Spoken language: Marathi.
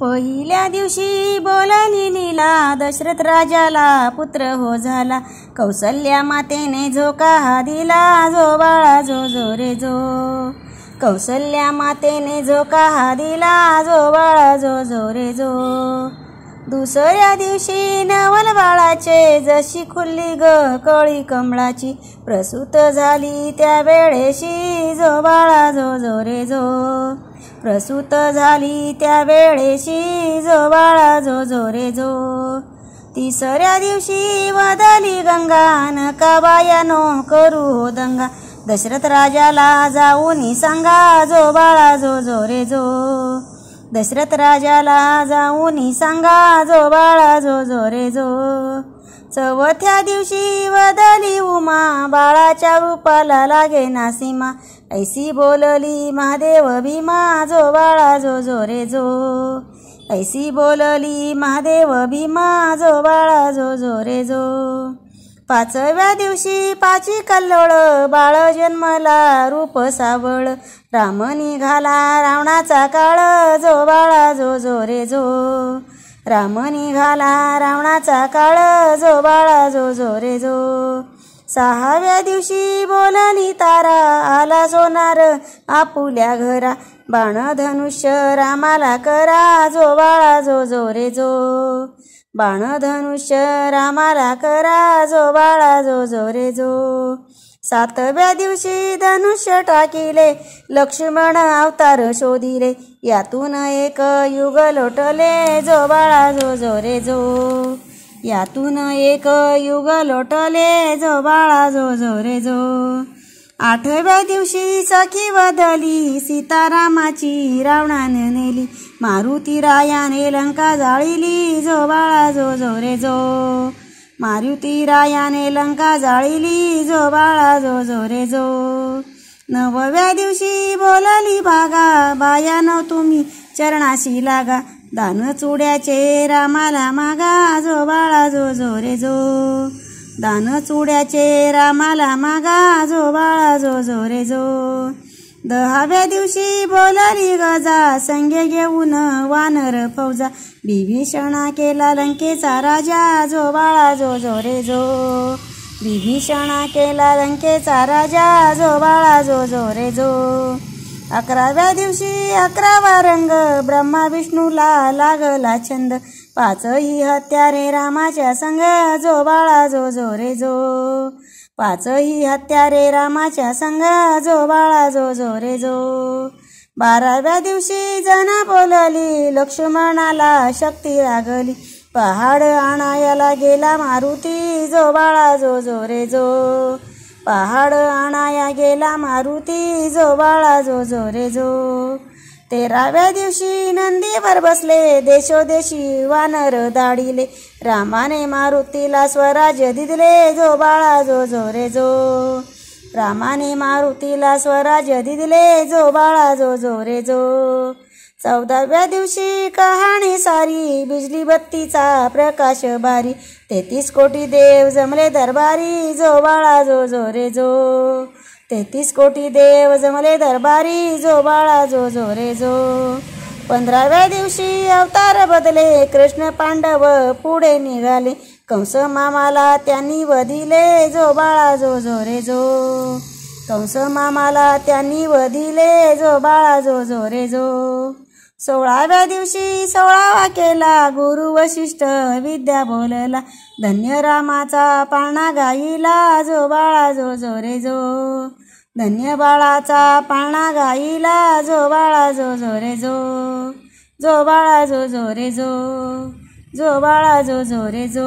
पहिल्या दिवशी बोलली लीला दशरथ राजाला पुत्र हो झाला कौसल्या मातेने जो का दिला जो बाळा जो जो रे जो कौसल्या मातेने जो का दिला जो बाळा जो जो रे जो दुसऱ्या दिवशी नवल बाळाचे जशी खुल्ली ग कळी कमळाची प्रसूत झाली त्या वेळेशी जो बाळा जो जो रे जो प्रसूत झाली त्या वेळेशी जो बाळा जो जो रे जो तिसऱ्या दिवशी गंगा गंगान का नो करू हो दंगा दशरथ राजाला जाऊन सांगा जो बाळा जो जो जो दशरथ राजाला जाऊन सांगा जो बाळा जो जो चवथ्या दिवशी वदली उमा बाळाच्या रूपाला लागे सीमा ऐसी बोलली महादेव भीमा जो बाळा जो जो रे जो ऐसी बोलली महादेव भीमा जो बाळा जो जो रे जो पाचव्या दिवशी पाची कल्लोळ बाळ जन्मला रूप सावळ राम निघाला रावणाचा काळ जो बाळा जो जो रे जो रामनी घाला रावणाचा काळ जो बाळा जो जो रे जो सहाव्या दिवशी बोला तारा आला सोनार आपुल्या घरा बाण धनुष्य रामाला करा जो बाळा जो जो रे जो बाण धनुष्य रामाला करा जो बाळा जो जो रे जो सातव्या दिवशी धनुष्य टाकिले लक्ष्मण अवतार शोधिले यातून एक युग लोटले जो बाळा जो जो रे जो यातून एक युग लोटले जो बाळा जो जो रे जो आठव्या दिवशी सखी बदली सीतारामाची रावणाने नेली मारुती रायाने लंका जाळीली जो बाळा जो जो रे जो मारुती रायाने लंका जाळीली जो बाळा जो जो रे जो नवव्या दिवशी बोलली बागा बाया न तुम्ही चरणाशी लागा दान चुड्याचे रामाला मागा जो बाळा जो जो रे जो दान चुड्याचे रामाला मागा जो बाळा जो जो रे जो दहाव्या दिवशी बोलाली गजा संगे घेऊन वानर फौजा बिभीषणा केला लंकेचा राजा जो बाळा जो जो रे जो बिभीषणा केला लंकेचा राजा जो बाळा जो जो रे जो अकराव्या दिवशी अकरावा रंग ब्रह्मा विष्णूला लागला छंद पाचही हत्यारे रामाच्या संग जो बाळा जो जो रे जो पाचही हत्यारे रामाच्या संग जो बाळा जो जो रे जो बाराव्या दिवशी जना बोलली लक्ष्मणाला शक्ती लागली पहाड आणायला गेला मारुती जो बाळा जो जो रे जो पहाड आणाया गेला मारुती जो बाळा जो जो रे जो तेराव्या दिवशी नंदीवर बसले देशोदेशी वानर दाडिले रामाने मारुतीला स्वराज्य दिदले जो बाळा जो जो रे जो रामाने मारुतीला स्वराज्य दिले जो बाळा जो जो रे जो चौदाव्या दिवशी कहाणी सारी बिजली बत्तीचा प्रकाश बारी तेहतीस कोटी देव जमले दरबारी जो बाळा जो जो रे जो तेहतीस कोटी देव जमले दरबारी जो बाळा जो जो रे जो पंधराव्या दिवशी अवतार बदले कृष्ण पांडव पुढे निघाले कंस मामाला त्यांनी वधिले जो बाळा जो जो रे जो कंस मामाला त्यांनी वधिले जो बाळा जो जो रे जो सोळाव्या दिवशी सोळावा केला गुरु वशिष्ठ विद्या बोलला धन्य रामाचा पाळणा गाईला जो बाळा जो जो रे जो धन्य बाळाचा पाळणा गाईला जो बाळा जो जो रे जो जो बाळा जो जो रे जो 猪八戒，猪猪的猪。